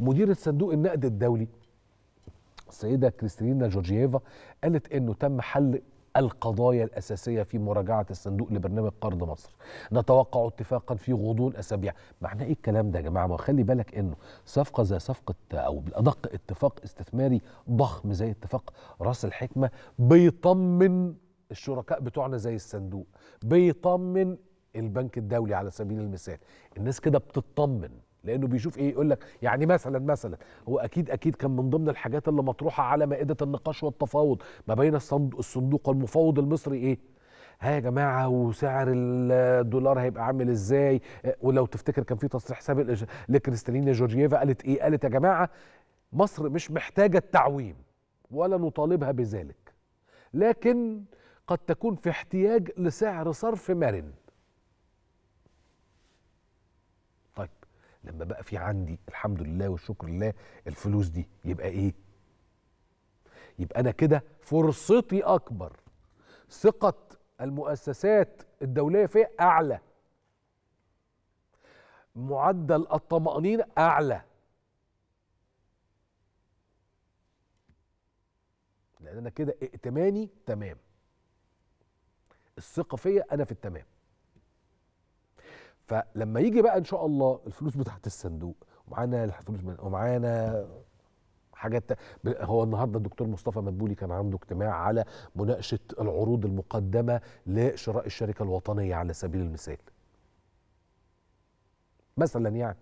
مديرة صندوق النقد الدولي السيدة كريستينا جورجييفا قالت انه تم حل القضايا الأساسية في مراجعة الصندوق لبرنامج قرض مصر نتوقع اتفاقا في غضون أسابيع معنى إيه الكلام ده يا جماعة ما خلي بالك إنه صفقة زي صفقة أو بالأدق اتفاق استثماري ضخم زي اتفاق راس الحكمة بيطمن الشركاء بتوعنا زي الصندوق بيطمن البنك الدولي على سبيل المثال الناس كده بتطمن لانه بيشوف ايه يقول لك يعني مثلا مثلا هو اكيد اكيد كان من ضمن الحاجات اللي مطروحه على مائده النقاش والتفاوض ما بين الصندوق والمفاوض المصري ايه ها يا جماعه وسعر الدولار هيبقى عامل ازاي ولو تفتكر كان في تصريح سابق لكريستالينا جورجييفا قالت ايه قالت يا جماعه مصر مش محتاجه التعويم ولا نطالبها بذلك لكن قد تكون في احتياج لسعر صرف مرن لما بقى في عندي الحمد لله والشكر لله الفلوس دي يبقى ايه يبقى انا كده فرصتي اكبر ثقه المؤسسات الدوليه في اعلى معدل الطمأنينة أعلى لأن أنا كده ائتماني تمام الثقة فيا أنا في التمام فلما يجي بقى ان شاء الله الفلوس بتاعت الصندوق ومعانا الفلوس ومعانا حاجات هو النهارده الدكتور مصطفى مدبولي كان عنده اجتماع على مناقشه العروض المقدمه لشراء الشركه الوطنيه على سبيل المثال مثلا يعني